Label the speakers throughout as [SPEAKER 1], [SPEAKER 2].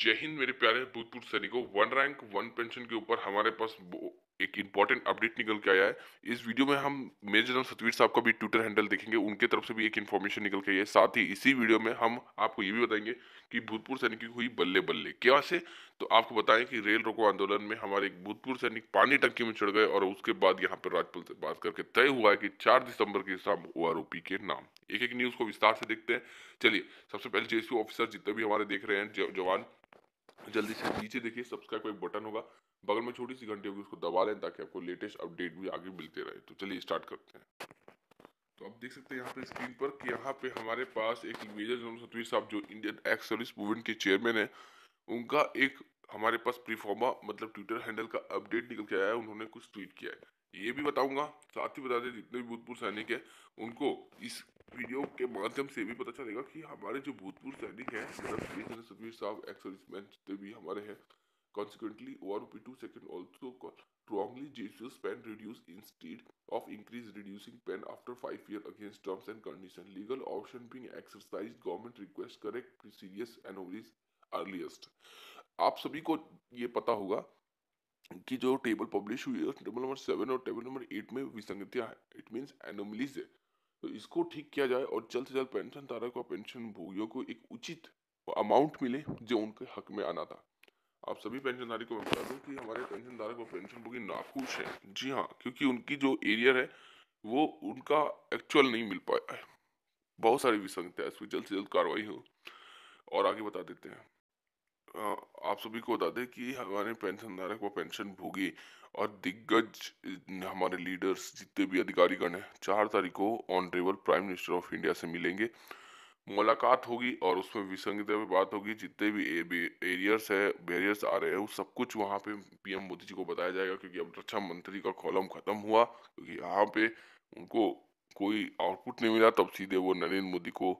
[SPEAKER 1] जय हिंद मेरे प्यारे भूतपूर्व सैनिकों वन रैंक वन पेंशन के ऊपर हमारे पास एक इंपॉर्टेंट अपडेट निकल के आया है इस वीडियो में हम मेजर जनरल सतवीर साहब का भी ट्विटर हैंडल देखेंगे उनके तरफ से भी एक इन्फॉर्मेशन निकल के आई है साथ ही इसी वीडियो में हम आपको ये भी बताएंगे कि भूतपूर्व सैनिक की हुई बल्ले बल्ले क्या से तो आपको बताएं कि रेल रोको आंदोलन में हमारे एक भूतपूर्व सैनिक पानी टंकी में चढ़ गए और उसके बाद यहाँ पर राजपाल से बात करके तय हुआ है कि चार दिसंबर के शाम ओ आर के नाम एक एक न्यूज को विस्तार से देखते हैं चलिए सबसे पहले जेएसपी ऑफिसर जितने भी हमारे देख रहे हैं जवान जल्दी से नीचे देखिए सब्सक्राइब का एक बटन होगा बगल में छोटी सी घंटी होगी उसको दबा लें ताकि आपको लेटेस्ट अपडेट भी आगे मिलते रहे तो चलिए स्टार्ट करते हैं तो आप देख सकते हैं यहाँ पे स्क्रीन पर कि यहाँ पे हमारे पास एक मेजर जनरल सतवीर साहब जो इंडियन एक्स सर्विस मूवमेंट के चेयरमैन है उनका एक हमारे पास प्रीफॉर्मा मतलब ट्विटर हैंडल का अपडेट निकल के आया है उन्होंने कुछ ट्वीट किया है ये भी बताऊंगा साथ ही बता दें जितने भी भूतपूर्व सैनिक हैं उनको इस वीडियो के माध्यम से भी पता चलेगा कि हमारे जो भूतपूर्व सैनिक हैं मतलब सतवीर साहब एक्स सर्विसमैन जितने भी हमारे हैं Consequently, ORP2 second also strongly Jesus pen reduce instead of increase reducing pen after 5 year against terms and conditions. Legal option being exercised, government request correct serious anomalies earliest आप सभी को ये पता होगा कि जो टेबल पब्लिश हुई है टेबल नंबर सेवन और टेबल नंबर एट में विसंगतियाँ हैं इट मीन्स एनोमलीज है तो इसको ठीक किया जाए और जल्द से जल्द पेंशन धारक और पेंशन भोगियों को एक उचित अमाउंट मिले जो उनके हक में आना था आप सभी पेंशन धारक को बता दूं कि हमारे पेंशन धारक और पेंशन भोगी नाखुश हैं जी हाँ क्योंकि उनकी जो एरियर है वो उनका एक्चुअल नहीं मिल पाया है बहुत सारी विसंगतियाँ इस पर जल्द से जल्द कार्रवाई हो और आगे बता देते हैं आप सभी को बता दें कि हमारे पेंशन धारक व पेंशन भोगी और दिग्गज हमारे लीडर्स जितने भी अधिकारीगण हैं चार तारीख को honourable prime minister of India से मिलेंगे मुलाकात होगी और उसमें विसंगता में बात होगी जितने भी एरियर्स है बैरियर्स आ रहे हैं सब कुछ वहाँ पे पीएम मोदी जी को बताया जाएगा क्योंकि अब रक्षा मंत्री का कॉलम खत्म हुआ क्योंकि यहाँ पे उनको कोई आउटपुट नहीं मिला तब सीधे वो नरेंद्र मोदी को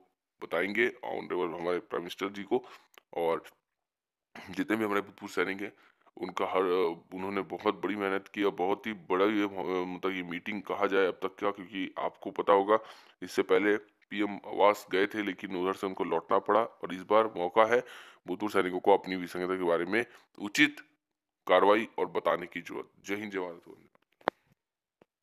[SPEAKER 1] बताएंगे ऑनरेबल हमारे प्राइम मिनिस्टर जी को और जितने भी हमारे भूतपूर्व सैनिक हैं उनका हर उन्होंने बहुत बड़ी मेहनत की और बहुत ही बड़ा ये मतलब ये मीटिंग कहा जाए अब तक का क्योंकि आपको पता होगा इससे पहले पीएम आवास गए थे लेकिन उधर से उनको लौटना पड़ा और इस बार मौका है भूतपूर्व सैनिकों को अपनी विसंगता के बारे में उचित कार्रवाई और बताने की जरूरत जय हिंद जय भारत